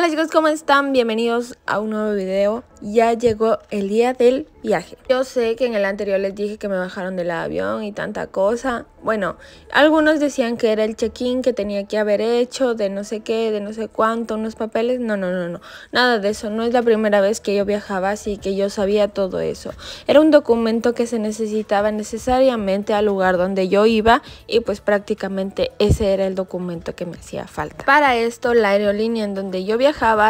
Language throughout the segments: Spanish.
Hola chicos, ¿cómo están? Bienvenidos a un nuevo video. Ya llegó el día del viaje. Yo sé que en el anterior les dije que me bajaron del avión y tanta cosa. Bueno, algunos decían que era el check-in que tenía que haber hecho, de no sé qué, de no sé cuánto, unos papeles. No, no, no, no. Nada de eso. No es la primera vez que yo viajaba, así que yo sabía todo eso. Era un documento que se necesitaba necesariamente al lugar donde yo iba y pues prácticamente ese era el documento que me hacía falta. Para esto, la aerolínea en donde yo viajaba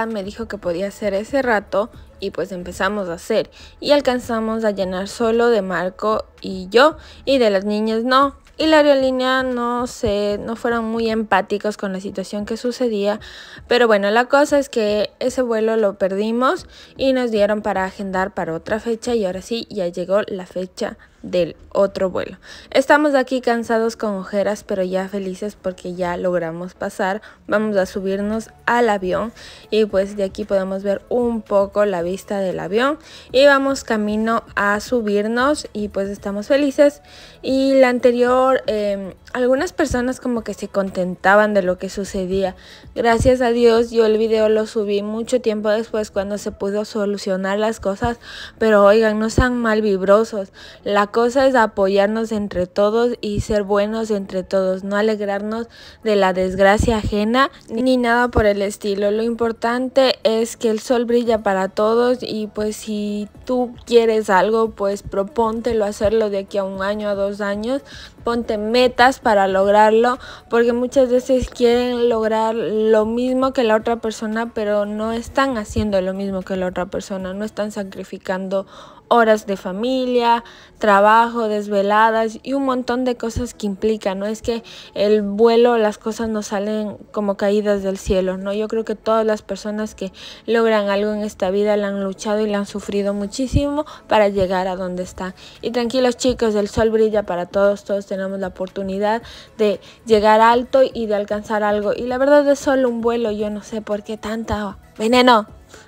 me dijo que podía hacer ese rato y pues empezamos a hacer y alcanzamos a llenar solo de Marco y yo y de las niñas no. Y la aerolínea no sé, no fueron muy empáticos con la situación que sucedía, pero bueno, la cosa es que ese vuelo lo perdimos y nos dieron para agendar para otra fecha y ahora sí ya llegó la fecha del otro vuelo. Estamos aquí cansados con ojeras, pero ya felices porque ya logramos pasar. Vamos a subirnos al avión y pues de aquí podemos ver un poco la vista del avión y vamos camino a subirnos y pues estamos felices. Y la anterior em, algunas personas como que se contentaban de lo que sucedía. Gracias a Dios yo el video lo subí mucho tiempo después cuando se pudo solucionar las cosas, pero oigan, no sean mal vibrosos. La cosa es apoyarnos entre todos y ser buenos entre todos, no alegrarnos de la desgracia ajena ni nada por el estilo. Lo importante es que el sol brilla para todos y pues si tú quieres algo, pues propóntelo hacerlo de aquí a un año, a dos años, ponte metas para lograrlo, porque muchas veces quieren lograr lo mismo que la otra persona, pero no están haciendo lo mismo que la otra persona, no están sacrificando horas de familia, trabajo, desveladas y un montón de cosas que implica, ¿no? Es que el vuelo, las cosas no salen como caídas del cielo, ¿no? Yo creo que todas las personas que logran algo en esta vida la han luchado y la han sufrido muchísimo para llegar a donde están. Y tranquilos chicos, el sol brilla para todos, todos tenemos la oportunidad de llegar alto y de alcanzar algo. Y la verdad es solo un vuelo, yo no sé por qué tanta veneno.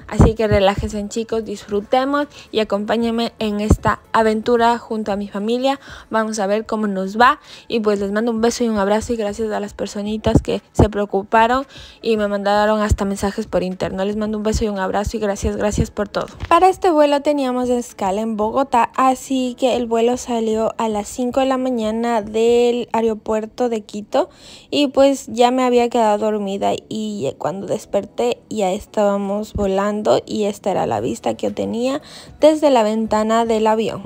Así que relájense chicos, disfrutemos y acompáñenme en esta aventura junto a mi familia. Vamos a ver cómo nos va y pues les mando un beso y un abrazo y gracias a las personitas que se preocuparon y me mandaron hasta mensajes por interno. Les mando un beso y un abrazo y gracias, gracias por todo. Para este vuelo teníamos escala en Bogotá, así que el vuelo salió a las 5 de la mañana del aeropuerto de Quito y pues ya me había quedado dormida y cuando desperté ya estábamos volando y esta era la vista que yo tenía desde la ventana del avión.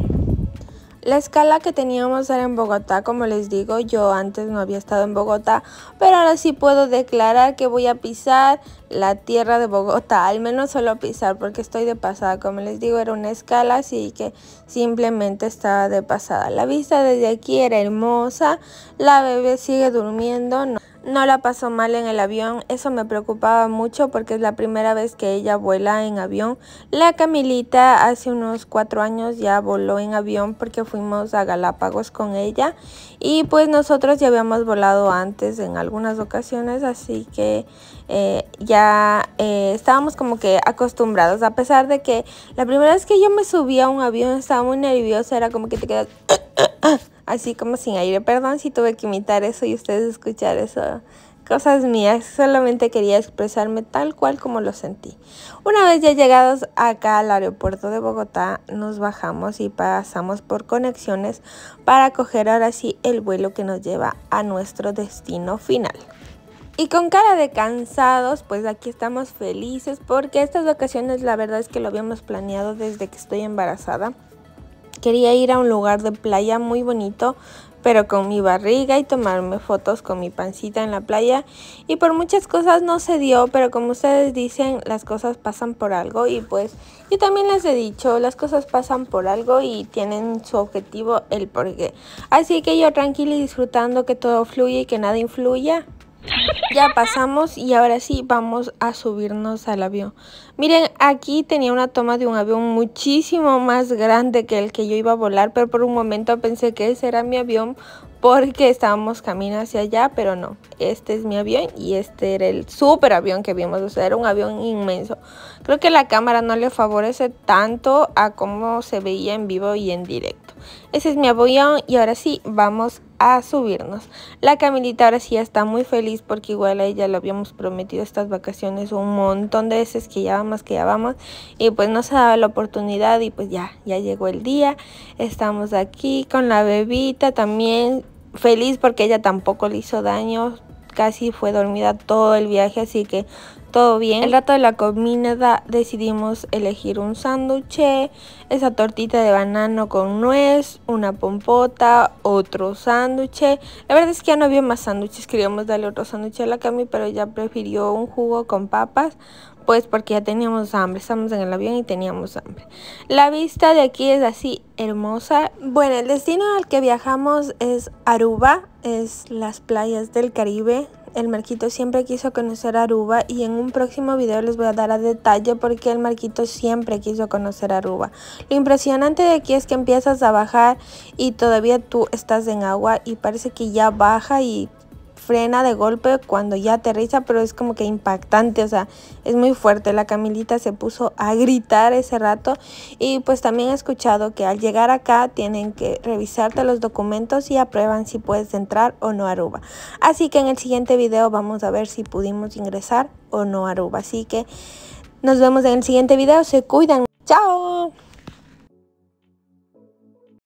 La escala que teníamos era en Bogotá, como les digo, yo antes no había estado en Bogotá, pero ahora sí puedo declarar que voy a pisar la tierra de Bogotá, al menos solo pisar porque estoy de pasada, como les digo, era una escala, así que simplemente estaba de pasada. La vista desde aquí era hermosa, la bebé sigue durmiendo. No la pasó mal en el avión, eso me preocupaba mucho porque es la primera vez que ella vuela en avión. La Camilita hace unos cuatro años ya voló en avión porque fuimos a Galápagos con ella y pues nosotros ya habíamos volado antes en algunas ocasiones, así que eh, ya eh, estábamos como que acostumbrados, a pesar de que la primera vez que yo me subía a un avión estaba muy nerviosa, era como que te quedas... así como sin aire. Perdón si tuve que imitar eso y ustedes escuchar eso. Cosas mías, solamente quería expresarme tal cual como lo sentí. Una vez ya llegados acá al aeropuerto de Bogotá, nos bajamos y pasamos por conexiones para coger ahora sí el vuelo que nos lleva a nuestro destino final. Y con cara de cansados, pues aquí estamos felices porque estas vacaciones la verdad es que lo habíamos planeado desde que estoy embarazada. Quería ir a un lugar de playa muy bonito, pero con mi barriga y tomarme fotos con mi pancita en la playa. Y por muchas cosas no se dio, pero como ustedes dicen, las cosas pasan por algo y pues yo también les he dicho, las cosas pasan por algo y tienen su objetivo, el porqué. Así que yo tranquila y disfrutando que todo fluye y que nada influya. Ya pasamos y ahora sí vamos a subirnos al avión. Miren, aquí tenía una toma de un avión muchísimo más grande que el que yo iba a volar, pero por un momento pensé que ese era mi avión porque estábamos camino hacia allá, pero no, este es mi avión y este era el super avión que vimos, o sea, era un avión inmenso. Creo que la cámara no le favorece tanto a cómo se veía en vivo y en directo. Ese es mi avión y ahora sí, vamos subirnos. La Camilita ahora sí está muy feliz porque igual a ella le habíamos prometido estas vacaciones un montón de veces que ya vamos, que ya vamos y pues no se daba la oportunidad y pues ya, ya llegó el día. Estamos aquí con la bebita también feliz porque ella tampoco le hizo daño, casi fue dormida todo el viaje, así que todo bien. El rato de la comida decidimos elegir un sándwich, esa tortita de banano con nuez, una pompota, otro sándwich. La verdad es que ya no había más sándwiches, queríamos darle otro sándwich a la Cami, pero ya prefirió un jugo con papas, pues porque ya teníamos hambre, estamos en el avión y teníamos hambre. La vista de aquí es así hermosa. Bueno, el destino al que viajamos es Aruba, es las playas del Caribe, el Marquito siempre quiso conocer Aruba y en un próximo video les voy a dar a detalle por qué el Marquito siempre quiso conocer Aruba. Lo impresionante de aquí es que empiezas a bajar y todavía tú estás en agua y parece que ya baja y frena de golpe cuando ya aterriza, pero es como que impactante, o sea, es muy fuerte. La Camilita se puso a gritar ese rato y pues también he escuchado que al llegar acá tienen que revisarte los documentos y aprueban si puedes entrar o no a Aruba. Así que en el siguiente video vamos a ver si pudimos ingresar o no a Aruba. Así que nos vemos en el siguiente video, se cuidan. ¡Chao!